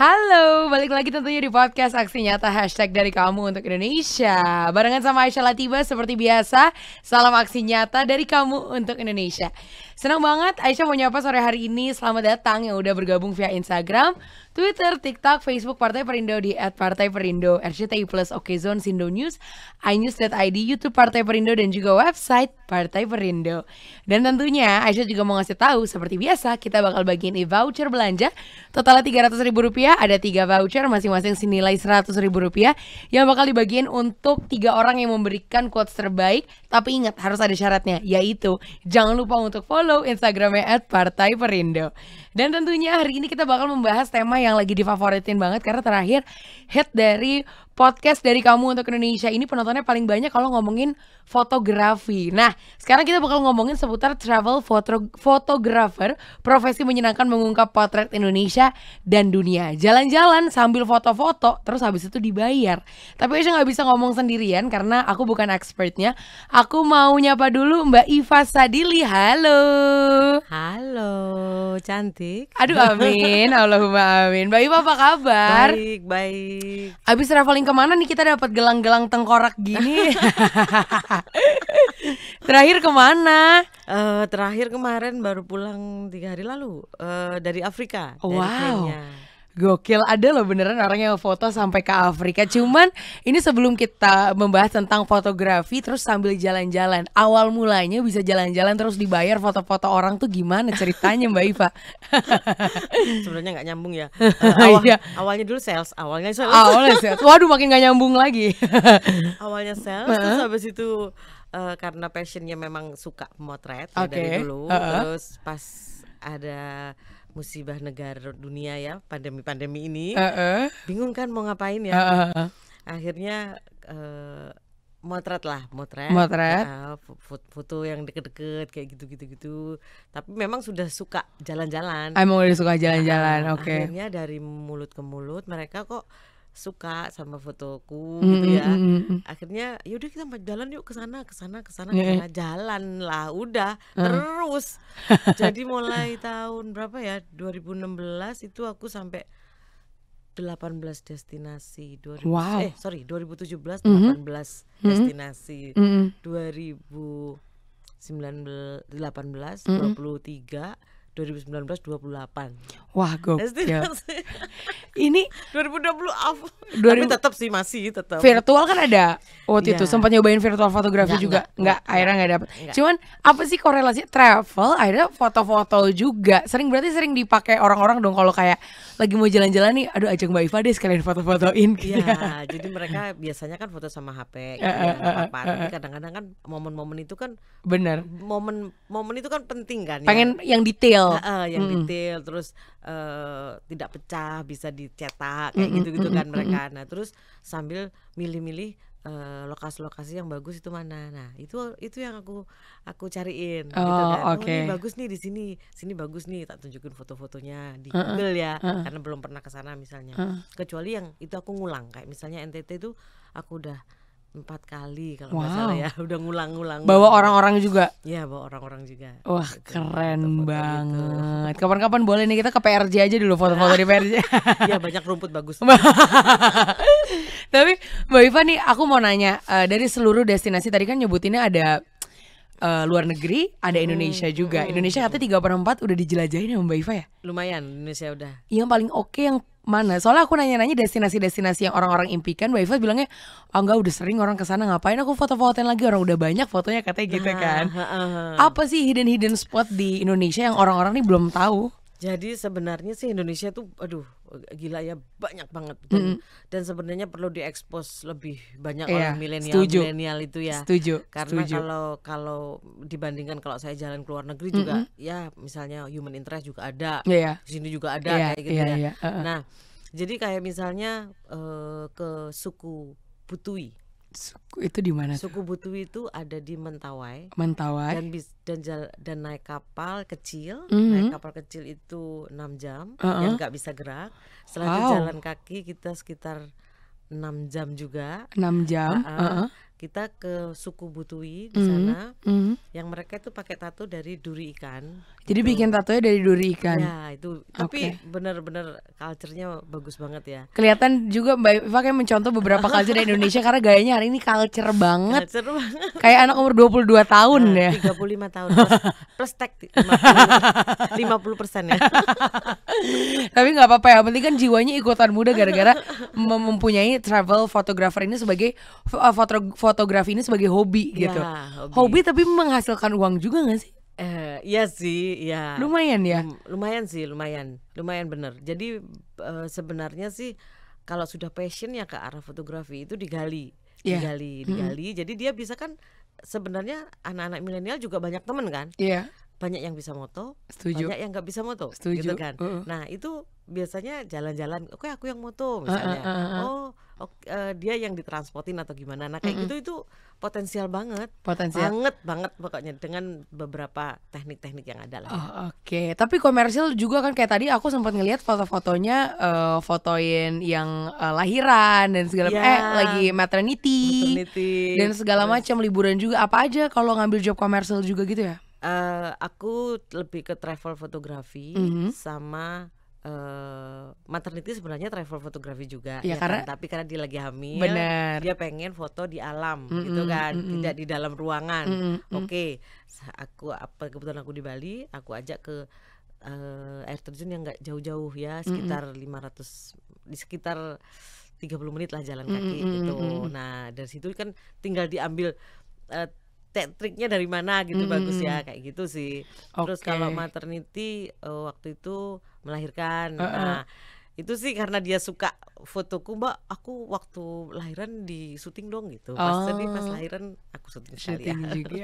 Halo, balik lagi tentunya di podcast Aksi Nyata Hashtag dari kamu untuk Indonesia Barengan sama Aisyah Latiba seperti biasa Salam Aksi Nyata dari kamu untuk Indonesia Senang banget Aisyah mau nyapa sore hari ini. Selamat datang yang udah bergabung via Instagram, Twitter, TikTok, Facebook Partai Perindo di @partaiperindo, RCTI Plus, Okezone, Sindo News, iNews.id, YouTube Partai Perindo dan juga website Partai Perindo. Dan tentunya Aisyah juga mau ngasih tahu seperti biasa kita bakal bagiin e-voucher belanja totalnya ribu rupiah. ada tiga voucher masing-masing senilai ribu rupiah yang bakal dibagiin untuk tiga orang yang memberikan quotes terbaik. Tapi ingat harus ada syaratnya yaitu jangan lupa untuk follow follow Instagramnya at Partai Perindo. Dan tentunya hari ini kita bakal membahas tema yang lagi difavoritin banget karena terakhir hit dari podcast dari kamu untuk Indonesia ini penontonnya paling banyak kalau ngomongin fotografi. Nah, sekarang kita bakal ngomongin seputar travel foto photographer, profesi menyenangkan mengungkap potret Indonesia dan dunia. Jalan-jalan sambil foto-foto, terus habis itu dibayar. Tapi saya nggak bisa ngomong sendirian karena aku bukan expertnya. Aku mau nyapa dulu Mbak Iva Sadili. Halo. Halo, cantik. Aduh, amin. Allahumma amin. Mbak Iva apa kabar? Baik, baik. Abis traveling traveling kemana nih kita dapat gelang-gelang tengkorak gini? terakhir kemana? Uh, terakhir kemarin baru pulang tiga hari lalu uh, dari Afrika. Oh, wow. Dari Kenya. Gokil, ada loh beneran orang yang foto sampai ke Afrika. Cuman ini sebelum kita membahas tentang fotografi terus sambil jalan-jalan. Awal mulanya bisa jalan-jalan terus dibayar foto-foto orang tuh gimana ceritanya Mbak Iva? Sebenarnya nggak nyambung ya. Uh, awal, iya. Awalnya dulu sales, awalnya sales. Awalnya sales. Waduh makin nggak nyambung lagi. awalnya sales, uh -huh. terus habis itu uh, karena passionnya memang suka motret okay. ya dari dulu. Uh -huh. Terus pas ada musibah negara dunia ya pandemi-pandemi ini uh -uh. bingung kan mau ngapain ya uh -uh. akhirnya uh, motret lah motret, motret. Ya, foto, yang deket-deket kayak gitu-gitu gitu tapi memang sudah suka jalan-jalan emang udah suka jalan-jalan nah, oke okay. akhirnya dari mulut ke mulut mereka kok suka sama fotoku mm -hmm. gitu ya mm, mm, mm. akhirnya yaudah kita jalan yuk ke sana ke sana ke sana yeah. Iya, iya. jalan lah udah uh. terus jadi mulai tahun berapa ya 2016 itu aku sampai 18 destinasi 2000 wow. eh sorry 2017 mm -hmm. 18 mm -hmm. destinasi mm -hmm. 2019 18 mm -hmm. 23 2019 28. Wah, gokil. ini 2020 2000... Tapi tetap sih masih tetap. Virtual kan ada waktu yeah. itu iya. sempat nyobain virtual fotografi juga, nggak, akhirnya nggak dapet. enggak. Cuman apa sih korelasinya travel? Akhirnya foto-foto juga. Sering berarti sering dipakai orang-orang dong kalau kayak lagi mau jalan-jalan nih, aduh ajak Mbak Iva deh sekalian foto-fotoin. Iya, gitu. jadi mereka biasanya kan foto sama HP, eh, gitu, uh, uh, uh, uh, kadang-kadang kan momen-momen itu kan. benar. Momen momen itu kan penting kan. Ya? Pengen ya? yang detail. Uh, uh, yang hmm. detail, terus uh, tidak pecah bisa dicetak kayak gitu-gitu kan mereka nah terus sambil milih-milih eh, lokasi-lokasi yang bagus itu mana nah itu itu yang aku aku cariin gitu oh, gitu kan oh, okay. ini bagus nih di sini sini bagus nih tak tunjukin foto-fotonya di uh -uh. Google ya uh -uh. karena belum pernah ke sana misalnya uh -uh. kecuali yang itu aku ngulang kayak misalnya NTT itu aku udah empat kali kalau wow. salah ya udah ngulang-ngulang bawa orang-orang juga ya bawa orang-orang juga wah gitu, keren foto gitu. -foto banget kapan-kapan boleh nih kita ke PRJ aja dulu foto-foto di PRJ ya banyak rumput bagus tapi Mbak Iva nih aku mau nanya uh, dari seluruh destinasi tadi kan nyebutinnya ada uh, luar negeri, ada hmm, Indonesia hmm. juga. Hmm. Indonesia katanya tiga per empat udah dijelajahi nih ya, Mbak Iva ya? Lumayan, Indonesia udah. Yang paling oke okay, yang mana? Soalnya aku nanya-nanya destinasi-destinasi yang orang-orang impikan, Mbak Eva bilangnya, oh, ah, enggak udah sering orang kesana ngapain aku foto-fotoin lagi orang udah banyak fotonya katanya gitu ah, kan. Ah, Apa sih hidden-hidden spot di Indonesia yang orang-orang nih belum tahu? Jadi sebenarnya sih Indonesia tuh, aduh gila ya banyak banget dan, mm. dan sebenarnya perlu diekspos lebih banyak yeah, oleh milenial milenial itu ya setuju karena setuju. kalau kalau dibandingkan kalau saya jalan ke luar negeri juga mm -hmm. ya misalnya human interest juga ada yeah. di sini juga ada yeah, kayak gitu yeah, ya yeah, iya, uh -uh. nah jadi kayak misalnya uh, ke suku Butui Suku itu di mana? Suku Butui itu ada di Mentawai. Mentawai. Dan bis, dan jala, dan naik kapal kecil. Mm -hmm. Naik kapal kecil itu 6 jam uh -uh. yang nggak bisa gerak. Setelah wow. jalan kaki kita sekitar 6 jam juga. 6 jam. Uh -uh. Uh -uh kita ke suku Butui di mhm, sana mm -hmm. yang mereka itu pakai tato dari duri ikan. Jadi gitu. bikin tatonya dari duri ikan. Ya, itu tapi okay. benar-benar culture-nya bagus banget ya. Kelihatan juga Mbak Eva kayak mencontoh beberapa culture di Indonesia karena gayanya hari ini culture banget. Culture banget. Kayak anak umur 22 tahun nah, ya. 35 tahun plus, plus tag 50, persen ya. tapi nggak apa-apa ya, penting kan jiwanya ikutan muda gara-gara mempunyai travel photographer ini sebagai foto fotografi ini sebagai hobi ya, gitu. Hobi. hobi tapi menghasilkan uang juga gak sih? Eh, iya sih, ya. Lumayan ya. Lumayan sih, lumayan, lumayan bener. Jadi uh, sebenarnya sih kalau sudah passion ya ke arah fotografi itu digali, yeah. digali, digali. -hmm. Jadi dia bisa kan sebenarnya anak-anak milenial juga banyak temen kan? Iya. Yeah. Banyak yang bisa moto, Setuju. banyak yang nggak bisa moto, gitu Setuju. gitu kan? Uh -uh. Nah itu biasanya jalan-jalan, oke aku yang moto misalnya. -uh -uh. Oh uh, dia yang ditransportin atau gimana nah kayak mm -hmm. gitu itu potensial banget potensial banget banget pokoknya dengan beberapa teknik-teknik yang ada lah oh, oke okay. tapi komersil juga kan kayak tadi aku sempat ngelihat foto-fotonya uh, fotoin yang uh, lahiran dan segala yeah. eh lagi maternity, maternity. dan segala macam liburan juga apa aja kalau ngambil job komersil juga gitu ya uh, aku lebih ke travel fotografi mm -hmm. sama uh, maternity sebenarnya travel fotografi juga iya, ya, ya karena kan? tapi karena dia lagi hamil bener. dia pengen foto di alam mm -mm, gitu kan mm -mm. tidak di dalam ruangan mm -mm, oke okay. aku apa kebetulan aku di Bali aku ajak ke uh, air terjun yang nggak jauh-jauh ya sekitar mm -mm. 500 di sekitar 30 menit lah jalan kaki mm -mm, gitu nah dari situ kan tinggal diambil uh, eh, triknya dari mana gitu mm -hmm. bagus ya kayak gitu sih. Okay. Terus kalau maternity uh, waktu itu melahirkan. Uh -uh. Nah, itu sih karena dia suka fotoku mbak aku waktu lahiran di syuting dong gitu pas oh. tadi pas lahiran aku syuting, ya. syuting ya. juga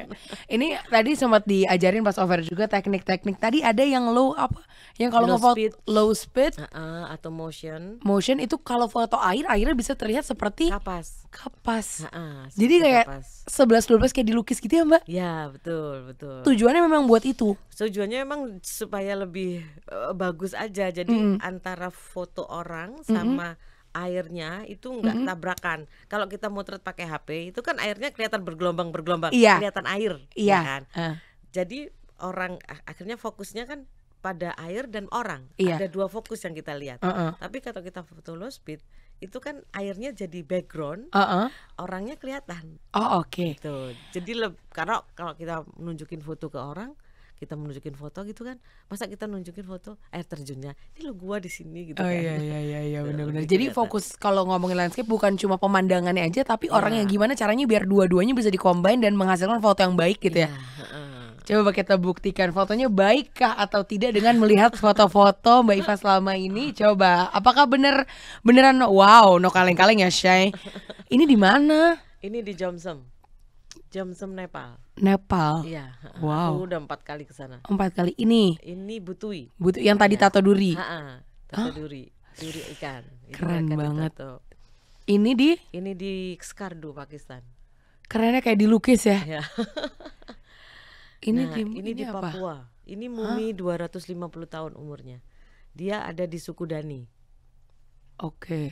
ini tadi sempat diajarin pas over juga teknik-teknik tadi ada yang low apa yang kalau low speed. low speed uh -uh, atau motion motion itu kalau foto air airnya bisa terlihat seperti kapas kapas uh -uh, jadi kayak sebelas dua belas kayak dilukis gitu ya mbak ya betul betul tujuannya memang buat itu tujuannya memang supaya lebih uh, bagus aja jadi mm antara foto foto orang sama mm -hmm airnya itu enggak mm -hmm. tabrakan. Kalau kita motret pakai HP itu kan airnya kelihatan bergelombang bergelombang, iya. kelihatan air, iya. ya kan. Uh. Jadi orang ah, akhirnya fokusnya kan pada air dan orang. Iya. Ada dua fokus yang kita lihat. Uh -uh. Tapi kalau kita foto low speed itu kan airnya jadi background, uh -uh. orangnya kelihatan. Oh oke. Okay. Gitu. Jadi karena kalau kita nunjukin foto ke orang kita menunjukin foto gitu kan masa kita nunjukin foto air terjunnya ini lo gua di sini gitu oh, kan iya iya iya, iya benar-benar jadi kelihatan. fokus kalau ngomongin landscape bukan cuma pemandangannya aja tapi ya. yang gimana caranya biar dua-duanya bisa dikombain dan menghasilkan foto yang baik gitu ya, ya. Uh. Coba kita buktikan fotonya baikkah atau tidak dengan melihat foto-foto Mbak Iva selama ini. Coba, apakah bener beneran wow, no kaleng-kaleng ya, Shay? Ini di mana? Ini di Jomsom. Jomsom Nepal. Nepal. Iya. Wow. Aku udah empat kali ke sana. Empat kali ini. Ini Butui. Butui yang tadi iya. Tato Duri. Ha -ha. Tato huh? Duri. Duri ikan. Keren ikan banget. Ditato. Ini di? Ini di Skardu, Pakistan. Kerennya kayak dilukis ya. ya. ini nah, di ini, ini di apa? Papua. Ini mumi huh? 250 tahun umurnya. Dia ada di suku Dani. Oke. Okay.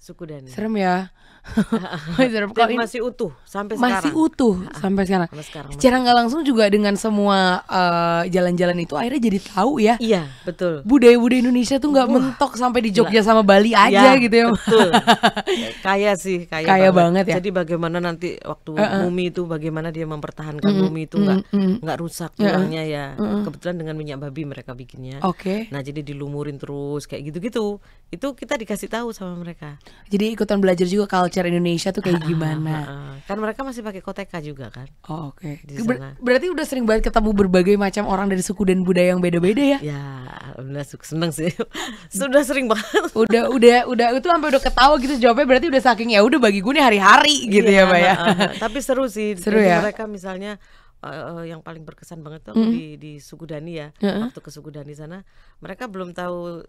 Suku Dani. Serem ya. Serem. masih utuh sampai sekarang. Masih utuh sampai sekarang. Secara nggak langsung juga dengan semua eh, jalan-jalan uh, itu akhirnya jadi tahu ya. Iya betul. Budaya-budaya Indonesia tuh nggak mentok sampai di Jogja sama Bali ya, aja ya, gitu ya. Betul. kaya sih kaya, kaya banget. banget ya. Jadi bagaimana nanti waktu uh -uh. bumi itu bagaimana dia mempertahankan mm hmm bumi itu nggak mm hmm nggak rusak tulangnya ya. Mm Kebetulan dengan minyak babi mereka bikinnya. Oke. Okay. Nah jadi dilumurin terus kayak gitu-gitu. Itu kita dikasih tahu sama mereka. Jadi ikutan belajar juga culture Indonesia tuh kayak gimana? kan mereka masih pakai koteka juga kan? Oh, Oke. Okay. Ber berarti udah sering banget ketemu berbagai macam orang dari suku dan budaya yang beda-beda ya? Ya, udah seneng sih. sudah sering banget. udah, udah, udah itu sampai udah ketawa gitu jawabnya berarti udah saking ya udah bagi gue nih hari-hari gitu ya, Mbak iya, ya. Tapi seru sih. Seru ya. Mereka misalnya uh, yang paling berkesan banget tuh mm -hmm. di suku Dani ya. uh -huh. Waktu ke suku Dani sana, mereka belum tahu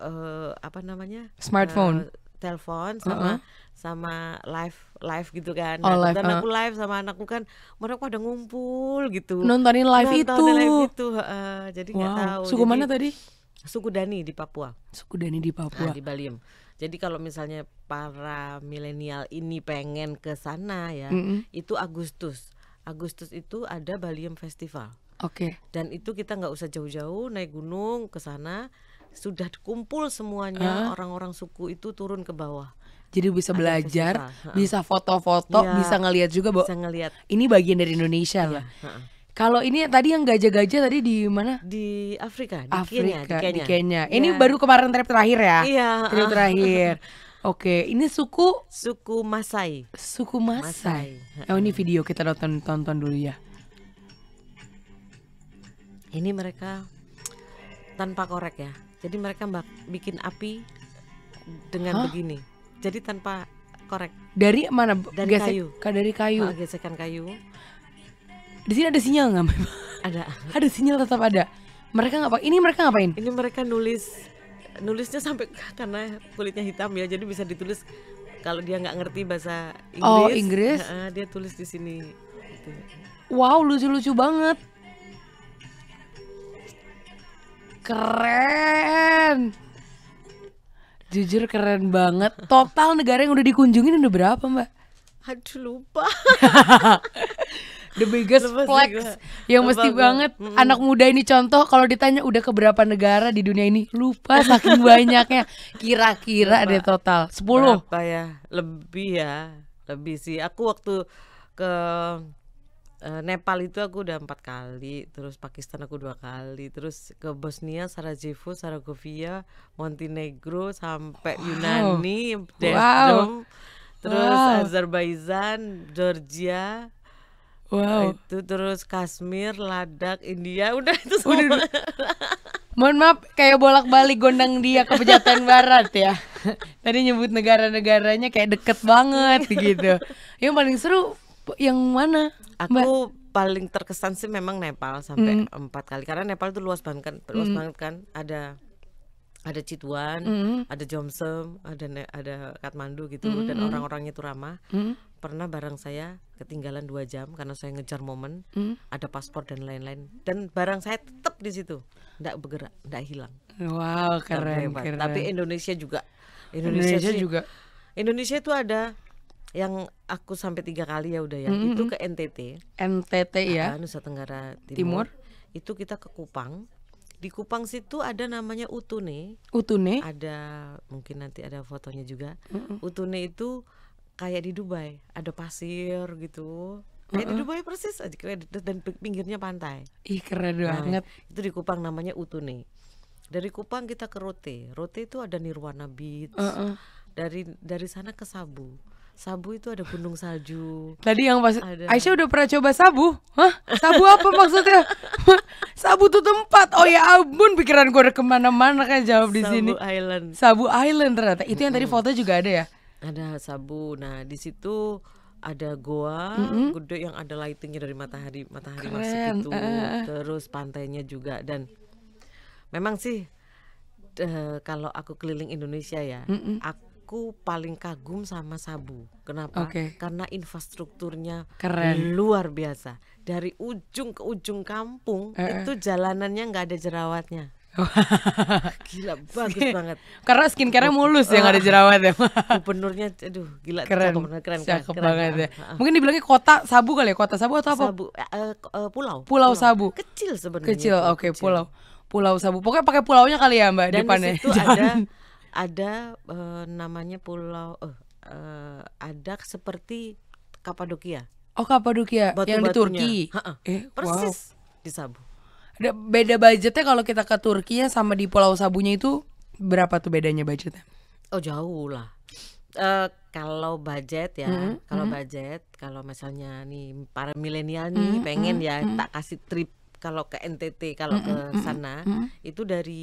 uh, apa namanya? Smartphone. Uh, telepon sama uh -uh. sama live live gitu kan. Oh, nah, oh, live, dan uh. aku live sama anakku kan mereka pada ngumpul gitu. Nontonin live Nontonin itu. live itu, uh, jadi nggak wow. tahu. Suku jadi, mana tadi? Suku Dani di Papua. Suku Dani di Papua. Nah, di Baliem. Jadi kalau misalnya para milenial ini pengen ke sana ya, mm -hmm. itu Agustus. Agustus itu ada Baliem Festival. Oke. Okay. Dan itu kita nggak usah jauh-jauh naik gunung ke sana sudah kumpul semuanya ah. orang-orang uh. suku itu turun ke bawah jadi bisa belajar, bisa foto-foto, ya, bisa ngelihat juga bisa ngelihat. ini bagian dari Indonesia ya, lah. Kalau ini tadi yang gajah-gajah tadi di mana? Di Afrika, di Afrika, Kenya. Di Kenya. Di Kenya. Ya. Ini iya. baru kemarin trip terakhir ya? Iya. Trip terakhir. Oke, ini suku suku Masai. Suku Masai. Masai. Oh, ini video kita nonton tonton dulu ya. Ini mereka tanpa korek ya. Jadi mereka bak bikin api dengan Hah? begini. Jadi tanpa korek. Dari mana? Dari Gesek, kayu. Dari kayu. Oh, gesekan kayu. Di sini ada sinyal nggak, Ada. ada sinyal tetap ada. Mereka ngapa? Ini mereka ngapain? Ini mereka nulis nulisnya sampai karena kulitnya hitam ya, jadi bisa ditulis kalau dia nggak ngerti bahasa Inggris. Oh, Inggris. Uh, dia tulis di sini. Gitu. Wow, lucu-lucu banget. keren jujur keren banget total negara yang udah dikunjungin udah berapa mbak aduh lupa the biggest lupa flex juga. yang lupa mesti gue. banget mm -hmm. anak muda ini contoh kalau ditanya udah ke berapa negara di dunia ini lupa saking banyaknya kira-kira ada total 10 berapa ya lebih ya lebih sih aku waktu ke Eh, Nepal itu aku udah empat kali, terus Pakistan aku dua kali, terus ke Bosnia, Sarajevo, Saragovia, Montenegro, sampai wow. Yunani, Desdom, wow. terus wow. Azerbaijan, Georgia. Wow. Itu terus Kashmir, Ladakh, India, udah itu semua. Udah, mohon maaf kayak bolak-balik gondang dia ke pejaten barat ya tadi nyebut negara-negaranya kayak deket banget gitu yang paling seru yang mana Aku Mbak. paling terkesan sih memang Nepal sampai mm. empat kali karena Nepal itu luas banget kan, luas mm. banget kan. Ada ada Cituan, mm. ada Jomsom, ada ada Katmandu gitu mm. dan mm. orang-orangnya itu ramah. Mm. Pernah barang saya ketinggalan dua jam karena saya ngejar momen, mm. ada paspor dan lain-lain dan barang saya tetap di situ, tidak bergerak, tidak hilang. Wow keren, keren. Tapi Indonesia juga Indonesia, Indonesia sih, juga Indonesia itu ada yang aku sampai tiga kali ya udah ya mm-hmm. itu ke NTT NTT ya ah, Nusa Tenggara Timur, Timur itu kita ke Kupang di Kupang situ ada namanya Utune Utune ada mungkin nanti ada fotonya juga mm-hmm. Utune itu kayak di Dubai ada pasir gitu kayak mm-hmm. di Dubai persis aja dan pinggirnya pantai ih keren nah, banget itu di Kupang namanya Utune dari Kupang kita ke Rote Rote itu ada Nirwana Beach mm -hmm. dari dari sana ke Sabu sabu itu ada gunung salju. Tadi yang pas ada. Aisyah udah pernah coba sabu? Hah? Sabu apa maksudnya? sabu tuh tempat. Oh ya ampun, pikiran gue udah kemana-mana kan jawab di sini. Sabu Island. Sabu Island ternyata. Itu mm -hmm. yang tadi foto juga ada ya? Ada sabu. Nah di situ ada goa mm -hmm. gede yang ada lightingnya dari matahari matahari Keren. masuk itu. Uh. Ah, ah, ah. Terus pantainya juga dan memang sih uh, kalau aku keliling Indonesia ya, mm -mm. aku aku paling kagum sama Sabu. Kenapa? Okay. Karena infrastrukturnya Keren. luar biasa. Dari ujung ke ujung kampung uh. itu jalanannya nggak ada jerawatnya. gila bagus banget. Karena skincare-nya mulus yang nggak ada ah. jerawat ya. Gubernurnya aduh gila keren keren, keren, Cakep keren banget keren. ya. Ah, ah. Mungkin dibilangnya kota Sabu kali ya, kota Sabu atau apa? Sabu uh, uh, pulau. pulau. Sabu. Kecil sebenarnya. Kecil, oke, okay, pulau. Pulau Sabu. Pokoknya pakai pulaunya kali ya, Mbak Dan depannya. Dan itu ada ada uh, namanya pulau uh, eh, uh, eh, ada seperti Kapadokia. Oh Kapadokia Batu yang di Turki. Eh, Persis wow. di Sabu. beda budgetnya kalau kita ke Turki ya sama di Pulau Sabunya itu berapa tuh bedanya budgetnya? Oh jauh lah. Uh, kalau budget ya, mm -hmm. kalau mm-hmm. budget, kalau misalnya nih para milenial nih mm -hmm. pengen mm-hmm, ya mm -hmm. tak kasih trip kalau ke NTT, kalau mm -hmm. ke mm-hmm, sana mm -hmm. itu dari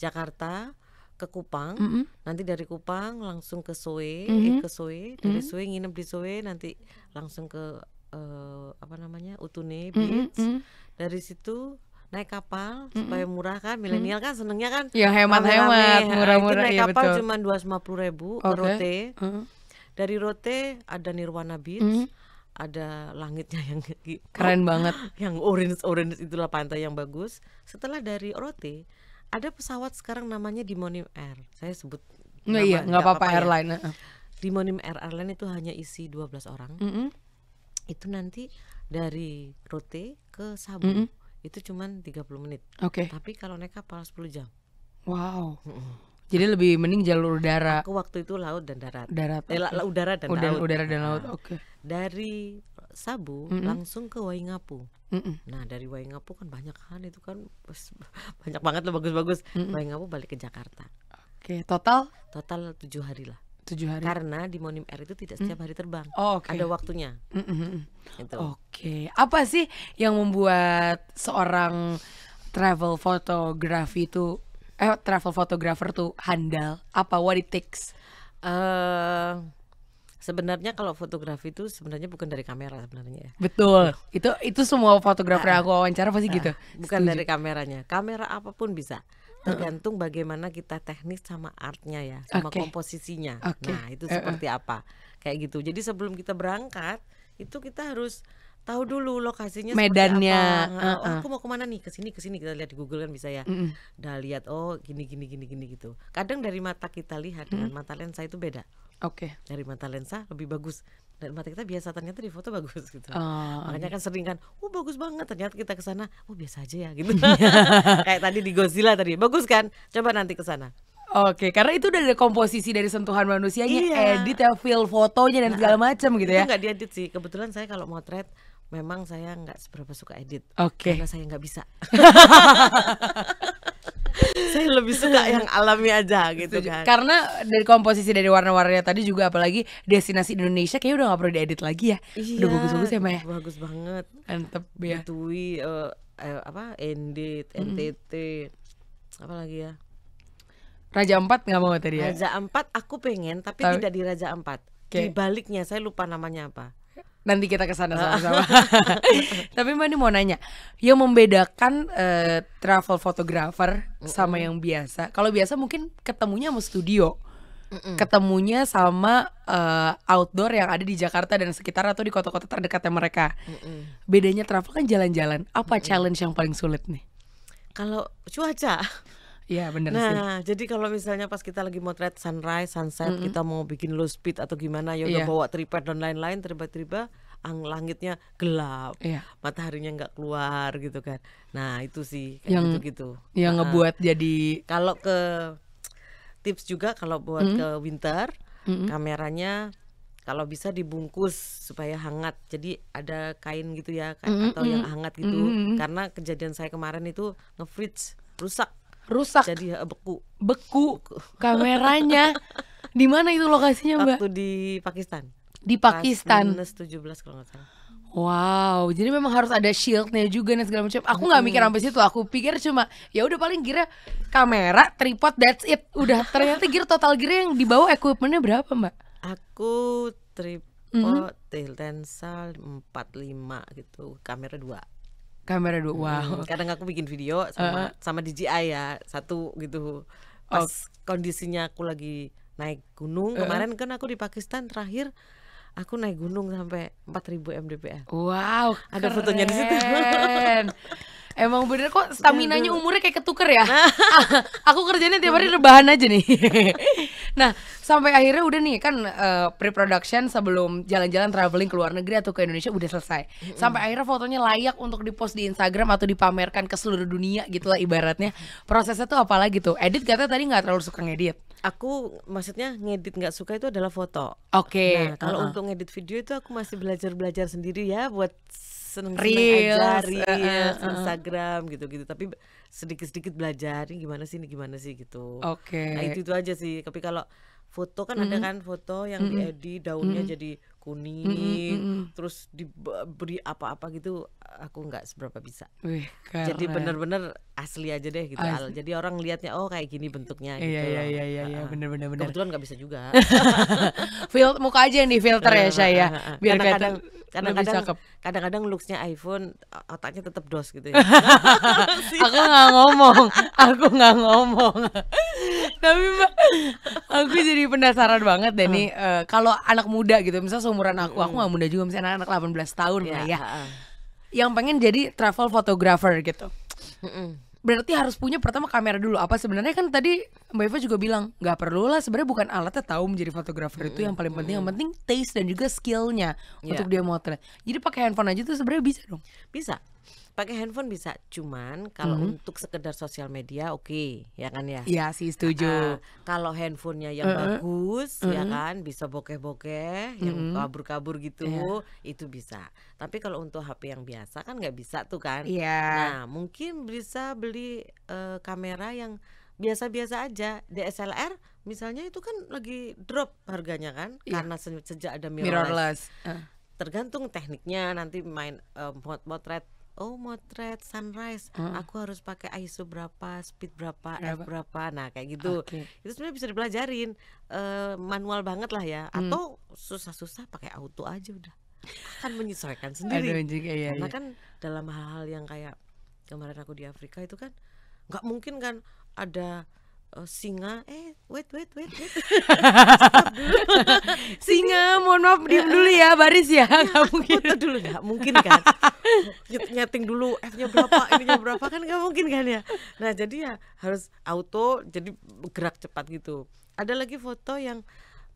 Jakarta ke Kupang, mm -hmm. nanti dari Kupang langsung ke Soe, mm -hmm. eh, mm-hmm. ke Soe, dari mm -hmm. Soe nginep di Soe, nanti langsung ke uh, apa namanya Utune Beach, mm -hmm. dari situ naik kapal mm -hmm. supaya murah kan, milenial kan senengnya kan, ya hemat-hemat, murah-murah, nah, naik ya, kapal cuma dua ratus lima puluh ribu okay. ke Rote, mm -hmm. dari Rote ada Nirwana Beach. Mm -hmm ada langitnya yang keren banget yang orange orange itulah pantai yang bagus setelah dari Rote ada pesawat sekarang namanya Dimonim Air. Saya sebut Nggak iya, nggak apa-apa ya. airline. Ya. Dimonim Air airline itu hanya isi 12 orang. Mm -hmm. Itu nanti dari Rote ke Sabu. Mm -hmm. Itu puluh 30 menit. Oke. Okay. Tapi kalau naik kapal 10 jam. Wow. Jadi lebih mending jalur udara. Aku waktu itu laut dan darat. Darat. Eh, udara dan udara, laut. Udara dan laut. Ah. Oke. Okay. Dari Sabu mm -hmm. langsung ke Waingapu. Mm -mm. Nah dari Waingapu kan banyak kan itu kan banyak banget loh bagus-bagus. Mm -mm. Waingapu balik ke Jakarta. Oke okay, total? Total tujuh hari lah. Tujuh hari. Karena di Monim Air itu tidak mm. setiap mm. hari terbang. Oh, okay. Ada waktunya. Gitu. Oke. Okay. Apa sih yang membuat seorang travel fotografi itu eh travel fotografer tuh handal? Apa what it takes? Uh, sebenarnya kalau fotografi itu sebenarnya bukan dari kamera sebenarnya ya. betul itu itu semua fotografer nah, aku wawancara pasti nah, gitu ah, bukan Setuju. dari kameranya kamera apapun bisa tergantung bagaimana kita teknis sama artnya ya sama okay. komposisinya okay. nah itu seperti apa kayak gitu jadi sebelum kita berangkat itu kita harus tahu dulu lokasinya medannya apa. Uh, uh. Oh, aku mau kemana nih ke sini ke sini kita lihat di Google kan bisa ya mm. udah lihat oh gini gini gini gini gitu kadang dari mata kita lihat mm. dengan mata lensa itu beda oke okay. dari mata lensa lebih bagus dan mata kita biasa ternyata di foto bagus gitu oh, makanya iya. kan sering kan oh bagus banget ternyata kita ke sana oh biasa aja ya gitu iya. kayak tadi di Godzilla tadi bagus kan coba nanti ke sana Oke, karena itu udah ada komposisi dari sentuhan manusianya, iya. edit ya, feel fotonya dan nah, segala macam gitu ya. Itu nggak diedit sih. Kebetulan saya kalau motret memang saya nggak seberapa suka edit okay. karena saya nggak bisa saya lebih suka yang alami aja gitu kan karena dari komposisi dari warna-warnanya tadi juga apalagi destinasi Indonesia kayaknya udah nggak perlu diedit lagi ya iya, udah bagus-bagus ya Maya bagus banget mantep ya Betui, uh, eh, apa Endit NTT mm apa lagi ya Raja Empat nggak mau tadi ya Raja Empat aku pengen tapi, tapi tidak di Raja Empat okay. di baliknya saya lupa namanya apa nanti kita kesana ah. sama-sama. Tapi Mbak ini mau nanya, yang membedakan uh, travel photographer mm -mm. sama yang biasa. Kalau biasa mungkin ketemunya sama studio. Mm-mm. ketemunya sama uh, outdoor yang ada di Jakarta dan sekitar atau di kota-kota terdekatnya mereka. Mm-mm. Bedanya travel kan jalan-jalan. Apa Mm-mm. challenge yang paling sulit nih? Kalau cuaca. Iya benar nah, sih. Nah jadi kalau misalnya pas kita lagi motret sunrise, sunset, mm -hmm. kita mau bikin low speed atau gimana, ya udah yeah. bawa tripod dan lain-lain, tiba-tiba ang langitnya gelap, yeah. mataharinya nggak keluar gitu kan. Nah itu sih kayak yang, gitu-gitu. Yang nah, ngebuat jadi. Kalau ke tips juga kalau buat mm -hmm. ke winter, mm -hmm. kameranya kalau bisa dibungkus supaya hangat. Jadi ada kain gitu ya, kain, mm -hmm. atau yang hangat gitu. Mm -hmm. Karena kejadian saya kemarin itu nge rusak rusak jadi eh, beku beku, beku. kameranya di mana itu lokasinya mbak waktu di Pakistan di Pakistan Pas minus 17 kalau nggak salah Wow, jadi memang harus ada shieldnya juga nih segala macam. Aku nggak mikir sampai situ. Aku pikir cuma ya udah paling kira kamera, tripod, that's it. Udah ternyata gear total gear yang dibawa equipmentnya berapa mbak? Aku tripod, mm -hmm. tensal empat lima gitu, kamera dua kamera dua hmm, wow hmm, kadang aku bikin video sama uh, sama DJI ya satu gitu pas oh. kondisinya aku lagi naik gunung uh, kemarin kan aku di Pakistan terakhir aku naik gunung sampai 4000 mdpl wow ada keren. fotonya di situ Emang bener kok stamina nya umurnya kayak ketuker ya. Ah, aku kerjanya tiap hari rebahan aja nih. nah, sampai akhirnya udah nih kan uh, pre-production sebelum jalan-jalan traveling ke luar negeri atau ke Indonesia udah selesai. Sampai akhirnya fotonya layak untuk dipost di Instagram atau dipamerkan ke seluruh dunia gitulah ibaratnya. Prosesnya tuh apalagi tuh? Edit katanya tadi nggak terlalu suka ngedit. Aku maksudnya ngedit nggak suka itu adalah foto. Oke. Okay. Nah, kalau uh -huh. untuk ngedit video itu aku masih belajar-belajar sendiri ya buat seneng-seneng Instagram gitu-gitu tapi sedikit-sedikit belajar ini gimana sih ini gimana sih gitu. Oke. Okay. Nah itu itu aja sih. Tapi kalau foto kan mm -hmm. ada kan foto yang mm -hmm. diedit daunnya mm -hmm. jadi kuning mm -hmm. terus diberi apa-apa gitu aku nggak seberapa bisa Wih, jadi bener-bener asli aja deh gitu asli. jadi orang lihatnya oh kayak gini bentuknya iya, gitu iya iya iya iya iya bener-bener itu kebetulan nggak bisa juga Fil muka aja yang di filter ya saya biar kadang kadang-kadang kadang-kadang looksnya iPhone otaknya tetap dos gitu ya aku nggak ngomong aku nggak ngomong tapi mbak aku jadi penasaran banget deh nih uh, uh kalau anak muda gitu misal seumuran aku aku hmm. nggak muda juga misalnya anak, -anak 18 tahun yeah, lah ya uh, yang pengen jadi travel photographer gitu hmm berarti harus punya pertama kamera dulu. Apa sebenarnya kan tadi Mbak Eva juga bilang nggak perlu lah sebenarnya bukan alatnya tahu menjadi fotografer itu yang paling penting. Yang penting taste dan juga skillnya yeah. untuk dia motret. Jadi pakai handphone aja tuh sebenarnya bisa dong. Bisa pakai handphone bisa cuman kalau hmm. untuk sekedar sosial media oke okay, ya kan ya Iya sih setuju uh, kalau handphonenya yang uh-uh. bagus uh-uh. ya kan bisa bokeh-bokeh uh-uh. yang kabur-kabur gitu yeah. itu bisa tapi kalau untuk HP yang biasa kan nggak bisa tuh kan yeah. nah mungkin bisa beli uh, kamera yang biasa-biasa aja DSLR misalnya itu kan lagi drop harganya kan yeah. karena se- sejak ada mirrorless, mirrorless. Uh tergantung tekniknya nanti main um, motret oh motret sunrise hmm. aku harus pakai ISO berapa speed berapa, berapa? f berapa nah kayak gitu okay. itu sebenarnya bisa dipelajarin uh, manual banget lah ya hmm. atau susah-susah pakai auto aja udah akan menyesuaikan sendiri Aduh, juga, iya, karena iya. kan dalam hal-hal yang kayak kemarin aku di Afrika itu kan nggak mungkin kan ada uh, singa eh wait wait wait, wait. singa mohon maaf diem dulu ya baris ya, ya nggak mungkin dulu nggak mungkin kan nyeting dulu f-nya berapa ini-nya berapa kan nggak mungkin kan ya nah jadi ya harus auto jadi gerak cepat gitu ada lagi foto yang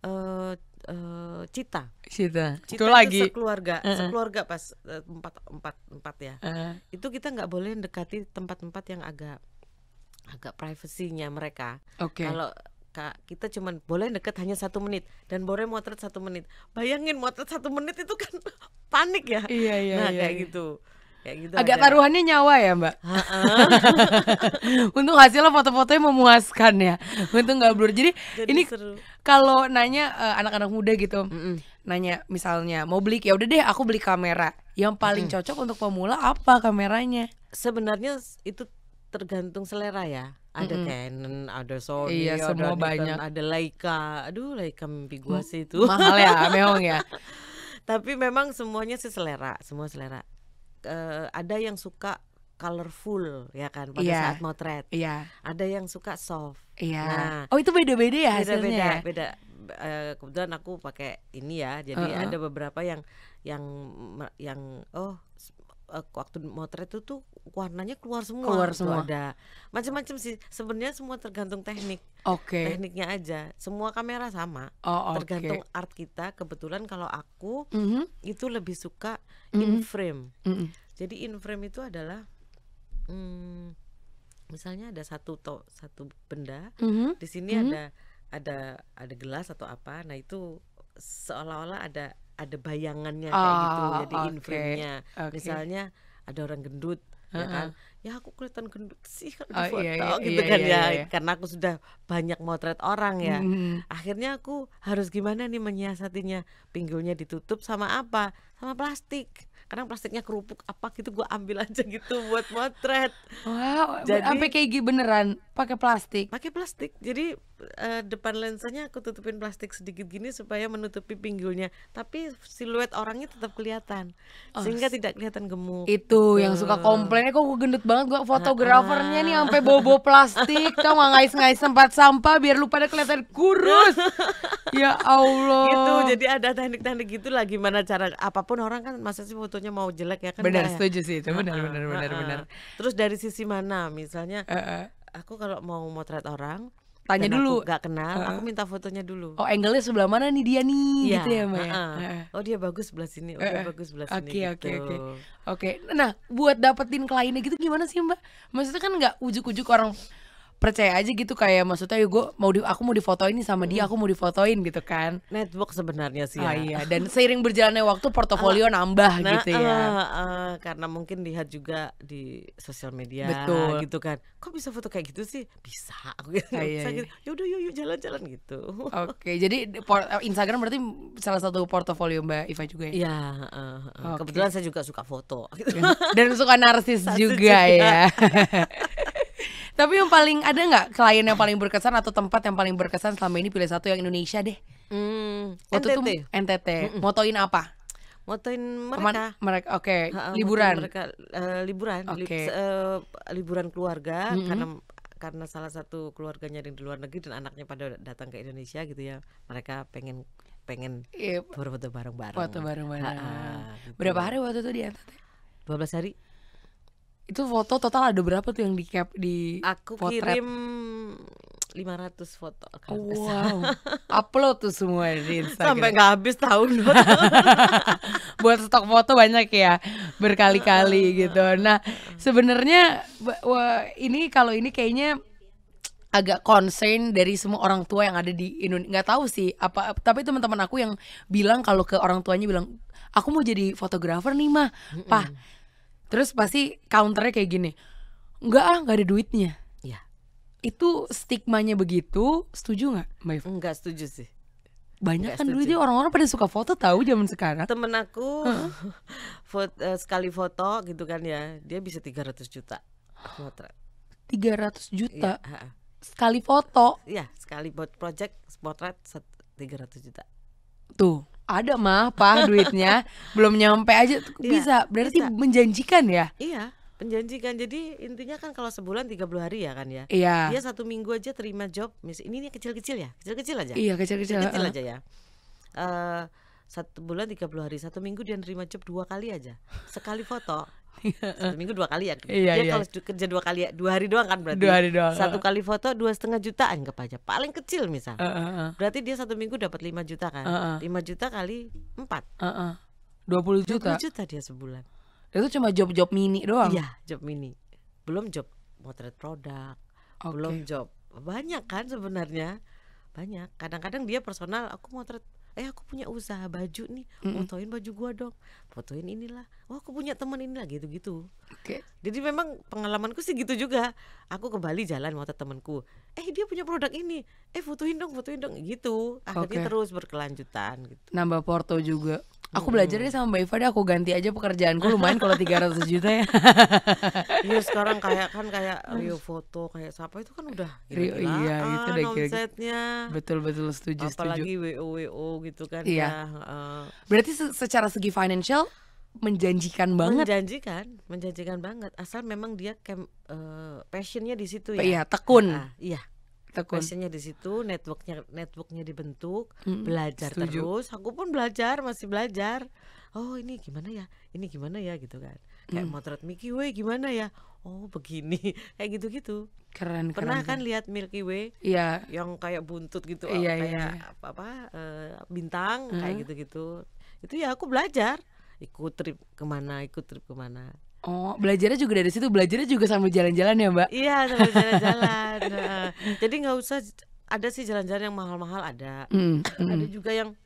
uh, uh, cita. Cita. Cita itu, itu lagi sekeluarga, uh -uh. sekeluarga pas uh, empat empat empat ya. Uh -uh. Itu kita nggak boleh dekati tempat-tempat yang agak agak privasinya mereka. Okay. Kalau Kak, kita cuman boleh deket hanya satu menit dan boleh motret satu menit. Bayangin motret satu menit itu kan panik ya. Iya iya. Nah iya, kayak iya. gitu. Kayak gitu Agak ada. taruhannya nyawa ya mbak. Untung hasilnya foto-fotonya memuaskan ya. Untung nggak blur. Jadi, Jadi ini kalau nanya eh, anak-anak uh, muda gitu, mm -mm. nanya misalnya mau beli ya udah deh aku beli kamera. Yang paling -mm. cocok untuk pemula apa kameranya? Sebenarnya itu tergantung selera ya. Ada mm -hmm. Canon, ada Sony, iya, ada semua Nikon, banyak. ada Leica. Aduh, Leica mimpi gua sih itu. Mahal ya, memang ya. Tapi memang semuanya sih selera, semua selera. Uh, ada yang suka colorful ya kan pada yeah. saat motret. Iya. Yeah. Ada yang suka soft. Iya. Yeah. Nah, oh itu beda-beda ya hasilnya. Beda-beda. Ya? Beda. Uh, kebetulan aku pakai ini ya. Jadi uh -uh. ada beberapa yang yang yang oh uh, waktu motret itu tuh warnanya keluar semua. Keluar gitu, semua. ada macam-macam sih. Sebenarnya semua tergantung teknik. Okay. Tekniknya aja. Semua kamera sama. Oh, okay. Tergantung art kita. Kebetulan kalau aku mm -hmm. itu lebih suka mm -hmm. in frame. Mm -hmm. Jadi in frame itu adalah hmm, misalnya ada satu to satu benda. Mm -hmm. Di sini mm -hmm. ada ada ada gelas atau apa. Nah, itu seolah-olah ada ada bayangannya kayak oh, gitu jadi okay. in okay. misalnya ada orang gendut ya kan uh -huh. ya aku kelihatan gendut sih kan oh, iya, iya, gitu iya, kan iya, ya iya. karena aku sudah banyak motret orang ya hmm. akhirnya aku harus gimana nih menyiasatinya pinggulnya ditutup sama apa sama plastik karena plastiknya kerupuk apa gitu gue ambil aja gitu buat motret wow jadi sampai kayak gini beneran pakai plastik pakai plastik jadi uh, depan lensanya aku tutupin plastik sedikit gini supaya menutupi pinggulnya tapi siluet orangnya tetap kelihatan oh, sehingga tidak kelihatan gemuk itu uh. yang suka komplainnya kok gue gendut banget gue fotografernya uh, nih sampai bobo plastik tau nggak ngais-ngais tempat sampah biar lu pada kelihatan kurus ya Allah itu jadi ada teknik-teknik gitu gitulah gimana cara apapun orang kan masa sih fotonya mau jelek ya kan benar ya? setuju sih itu benar benar benar benar terus dari sisi mana misalnya aku kalau mau motret orang tanya Dan dulu. Aku gak kenal, uh aku minta fotonya dulu. Oh, angle-nya sebelah mana nih dia nih ya, gitu ya, Mbak. Uh -uh. Uh Oh, dia bagus sebelah sini. Oh, uh dia bagus sebelah okay, sini. Oke, gitu. oke, oke. Oke. Nah, buat dapetin kliennya gitu gimana sih, Mbak? Maksudnya kan nggak ujuk-ujuk orang percaya aja gitu kayak maksudnya gue mau di aku mau difotoin nih sama dia hmm. aku mau difotoin gitu kan network sebenarnya sih ya. Oh, iya dan seiring berjalannya waktu portofolio uh, nambah nah, gitu ya uh, uh, karena mungkin lihat juga di sosial media Betul. gitu kan kok bisa foto kayak gitu sih bisa aku gitu Ya iya, iya. yaudah yuk yuk jalan-jalan gitu oke okay, jadi eh, Instagram berarti salah satu portofolio mbak Iva juga ya ya uh, uh, okay. kebetulan saya juga suka foto gitu. dan suka narsis juga, juga ya Tapi yang paling ada nggak klien yang paling berkesan atau tempat yang paling berkesan selama ini pilih satu yang Indonesia deh. Hmm, Waktu NTT. Itu NTT. Mm-mm. Motoin apa? Motoin mereka. Teman, mereka oke, okay. liburan. Mereka uh, liburan, okay. Li, uh, liburan keluarga mm-hmm. karena karena salah satu keluarganya yang di luar negeri dan anaknya pada datang ke Indonesia gitu ya. Mereka pengen pengen yep. Iya. foto bareng-bareng. Foto bareng-bareng. Gitu. Berapa hari waktu itu di NTT? 12 hari itu foto total ada berapa tuh yang di cap di aku potret? kirim 500 foto kan. oh, wow upload tuh semua di Instagram sampai nggak habis tahun buat stok foto banyak ya berkali-kali gitu nah sebenarnya ini kalau ini kayaknya agak concern dari semua orang tua yang ada di Indonesia nggak tahu sih apa tapi teman-teman aku yang bilang kalau ke orang tuanya bilang aku mau jadi fotografer nih mah mm -mm. pah Terus pasti counternya kayak gini. Enggak ah, enggak ada duitnya. Ya. Itu stigmanya begitu, setuju nggak Mbak Eva? Enggak setuju sih. Banyak kan duitnya orang-orang pada suka foto tahu zaman sekarang. Temen aku -huh. foto, uh, eh, sekali foto gitu kan ya, dia bisa 300 juta tiga ratus juta. Ya, sekali foto. ya sekali buat project tiga ratus juta. Tuh ada mah pak duitnya belum nyampe aja bisa ya, bisa berarti bisa. menjanjikan ya iya menjanjikan jadi intinya kan kalau sebulan 30 hari ya kan ya iya dia satu minggu aja terima job mis ini nih kecil-kecil ya kecil-kecil aja iya kecil-kecil kecil aja ya uh, satu bulan 30 hari satu minggu dia nerima job dua kali aja sekali foto satu minggu dua kali ya dia iya. kalau kerja dua kali ya dua hari doang kan berarti dua ya? hari doang. satu kali foto dua setengah juta anggap aja paling kecil misal uh, uh, uh. berarti dia satu minggu dapat lima juta kan lima uh, uh. juta kali empat dua puluh juta 20 juta dia sebulan itu cuma job job mini doang iya job mini belum job motret produk okay. belum job banyak kan sebenarnya banyak kadang-kadang dia personal aku motret eh aku punya usaha baju nih mm-hmm. fotoin baju gua dong fotoin inilah wah oh, aku punya teman inilah gitu gitu okay. jadi memang pengalamanku sih gitu juga aku kembali jalan mau temanku eh dia punya produk ini eh fotoin dong fotoin dong gitu akhirnya okay. terus berkelanjutan gitu nambah porto juga Aku belajar deh sama Mbak Eva deh aku ganti aja pekerjaanku lumayan kalau 300 juta ya. Iya sekarang kayak kan kayak Rio foto kayak siapa itu kan udah Rio iya itu udah kira Betul betul setuju Apalagi setuju. WO WO gitu kan iya. ya. Berarti secara segi financial menjanjikan banget. Menjanjikan, menjanjikan banget. Asal memang dia kem, uh, passionnya di situ ya. Iya, tekun. Nah, iya tekun. Passionnya di situ, networknya networknya dibentuk, hmm, belajar setuju. terus. Aku pun belajar, masih belajar. Oh ini gimana ya, ini gimana ya gitu kan. Kayak mm. motret Milky Way gimana ya? Oh begini, kayak gitu-gitu. Keren. Pernah keren, kan lihat Milky Way? Iya. Yang kayak buntut gitu, iya, iya kayak iya. apa apa uh, bintang hmm. kayak gitu-gitu. Itu ya aku belajar. Ikut trip kemana, ikut trip kemana. Oh, belajarnya juga dari situ. Belajarnya juga sambil jalan-jalan ya, Mbak? Iya, sambil jalan-jalan. nah, jadi nggak usah ada sih jalan-jalan yang mahal-mahal ada. Mm, mm. Ada juga yang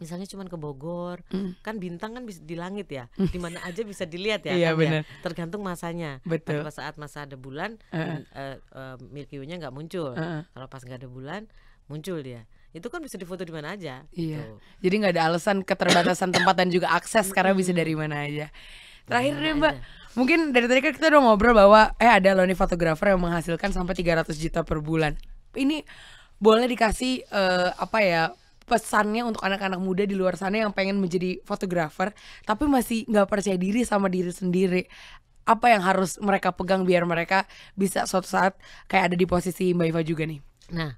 misalnya cuma ke Bogor. Mm. Kan bintang kan bisa di langit ya. Mm. Di mana aja bisa dilihat ya. iya, kan Ya? Tergantung masanya. Betul. Pada saat masa ada bulan, uh. uh, uh, Milky Way-nya nggak muncul. Uh. Kalau pas nggak ada bulan, muncul dia itu kan bisa difoto di mana aja. Iya. Gitu. Jadi nggak ada alasan keterbatasan tempat dan juga akses karena bisa dari mana aja. Terakhir deh Mbak. Mungkin dari tadi kan kita udah ngobrol bahwa eh ada loh nih fotografer yang menghasilkan sampai 300 juta per bulan. Ini boleh dikasih uh, apa ya pesannya untuk anak-anak muda di luar sana yang pengen menjadi fotografer tapi masih nggak percaya diri sama diri sendiri apa yang harus mereka pegang biar mereka bisa suatu saat kayak ada di posisi Mbak Iva juga nih nah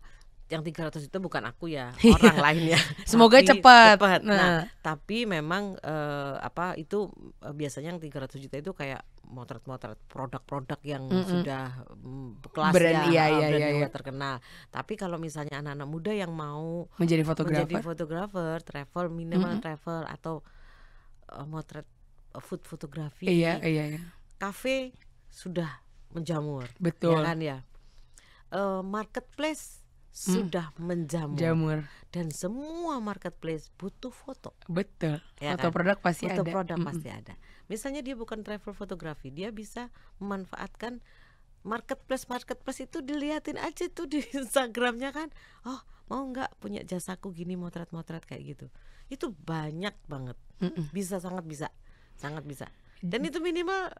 yang 300 juta bukan aku ya iya. orang lain ya semoga cepat, Nah, nah tapi memang uh, apa itu uh, biasanya yang 300 juta itu kayak motret-motret produk-produk yang mm -hmm. sudah kelas kelasnya brand, ya, iya, ah, iya, brand iya, iya. terkenal tapi kalau misalnya anak-anak muda yang mau menjadi fotografer menjadi fotografer travel minimal mm -hmm. travel atau uh, motret uh, food fotografi iya iya iya kafe sudah menjamur ya betul ya kan ya uh, marketplace Hmm. sudah menjamur Jamur. dan semua marketplace butuh foto. Betul. Ya foto kan? produk pasti foto ada. Foto produk -mm. ada. Misalnya dia bukan travel fotografi, dia bisa memanfaatkan marketplace marketplace itu diliatin aja tuh di Instagramnya kan. Oh mau nggak punya jasaku gini motret-motret kayak gitu. Itu banyak banget. Mm Bisa sangat bisa, sangat bisa. Dan itu minimal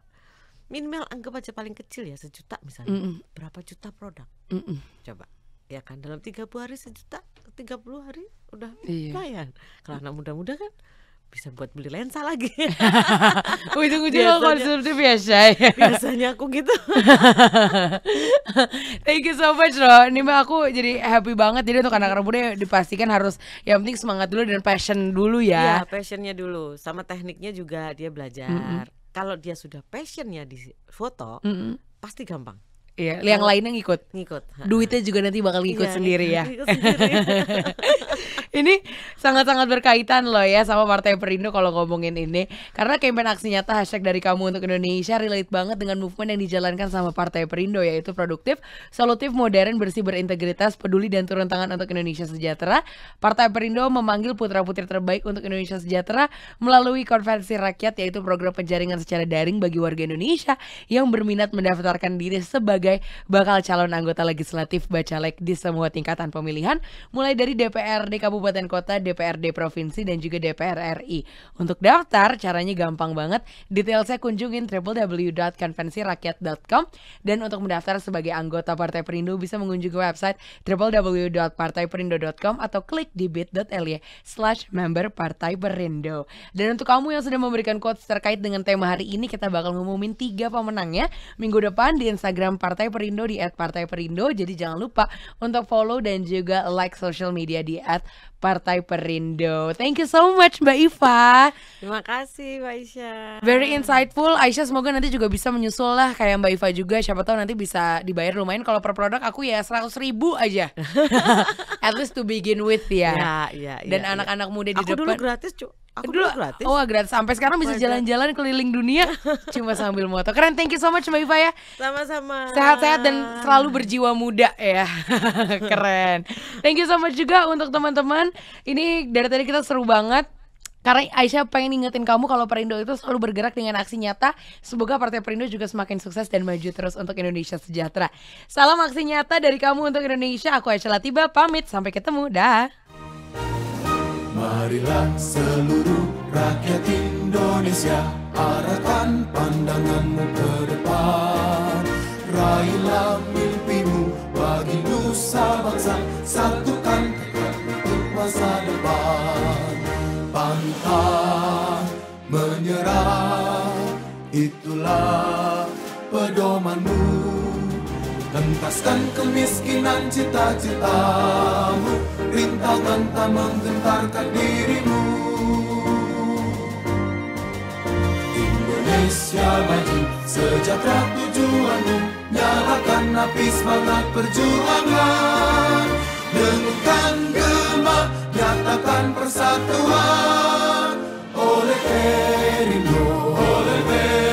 minimal anggap aja paling kecil ya sejuta misalnya. Mm -mm. Berapa juta produk? Mm -mm. Coba ya kan dalam 30 hari sejuta 30 hari udah iya. lumayan kalau anak muda-muda kan bisa buat beli lensa lagi ujung-ujungnya konsumsi biasa ya biasanya aku gitu thank you so much loh ini mah aku jadi happy banget jadi untuk anak-anak muda ya, dipastikan harus yang penting semangat dulu dan passion dulu ya ya passionnya dulu sama tekniknya juga dia belajar mm -hmm. kalau dia sudah passionnya di foto mm -hmm. pasti gampang Iya, yang lainnya ngikut. Ngikut. Duitnya juga nanti bakal ngikut iya, sendiri iya, ya. Ngikut sendiri. ini sangat-sangat berkaitan loh ya sama Partai Perindo kalau ngomongin ini karena kampanye aksi nyata hashtag dari kamu untuk Indonesia relate banget dengan movement yang dijalankan sama Partai Perindo yaitu produktif, solutif, modern, bersih, berintegritas, peduli dan turun tangan untuk Indonesia sejahtera. Partai Perindo memanggil putra-putri terbaik untuk Indonesia sejahtera melalui konvensi rakyat yaitu program penjaringan secara daring bagi warga Indonesia yang berminat mendaftarkan diri sebagai bakal calon anggota legislatif bacalek di semua tingkatan pemilihan mulai dari DPRD kabupaten kabupaten kota, DPRD provinsi dan juga DPR RI. Untuk daftar caranya gampang banget. Detail saya kunjungin www.konvensirakyat.com dan untuk mendaftar sebagai anggota Partai Perindo bisa mengunjungi website www.partaiperindo.com atau klik di bit.ly slash member Partai Perindo. Dan untuk kamu yang sudah memberikan quotes terkait dengan tema hari ini, kita bakal ngumumin tiga pemenangnya minggu depan di Instagram Partai Perindo di @partaiperindo. Jadi jangan lupa untuk follow dan juga like social media di Partai Perindo. Thank you so much Mbak Iva. Terima kasih Mbak Aisyah. Very insightful. Aisyah semoga nanti juga bisa menyusul lah kayak Mbak Iva juga. Siapa tahu nanti bisa dibayar lumayan. Kalau per produk aku ya 100 ribu aja. At least to begin with ya. Ya, ya, ya Dan ya. anak-anak ya. muda di aku depan. Aku dulu gratis cu. Aku dulu, dulu gratis. Oh gratis. Sampai sekarang bisa jalan-jalan keliling dunia cuma sambil moto. Keren. Thank you so much Mbak Iva ya. Sama-sama. Sehat-sehat dan selalu berjiwa muda ya. Keren. Thank you so much juga untuk teman-teman Kan? Ini dari tadi kita seru banget. Karena Aisyah pengen ingetin kamu kalau Perindo itu selalu bergerak dengan aksi nyata. Semoga Partai Perindo juga semakin sukses dan maju terus untuk Indonesia sejahtera. Salam aksi nyata dari kamu untuk Indonesia. Aku Aisyah Latiba pamit. Sampai ketemu. Dah. Marilah seluruh rakyat Indonesia arahkan pandanganmu ke depan. Raihlah mimpimu bagi nusa bangsa pedomanmu Tentaskan kemiskinan cita-citamu Rintangan tak menggentarkan dirimu Indonesia maju Sejahtera tujuanmu Nyalakan api semangat perjuangan Dengungkan gema Nyatakan persatuan Oleh Perindo Oleh Perindo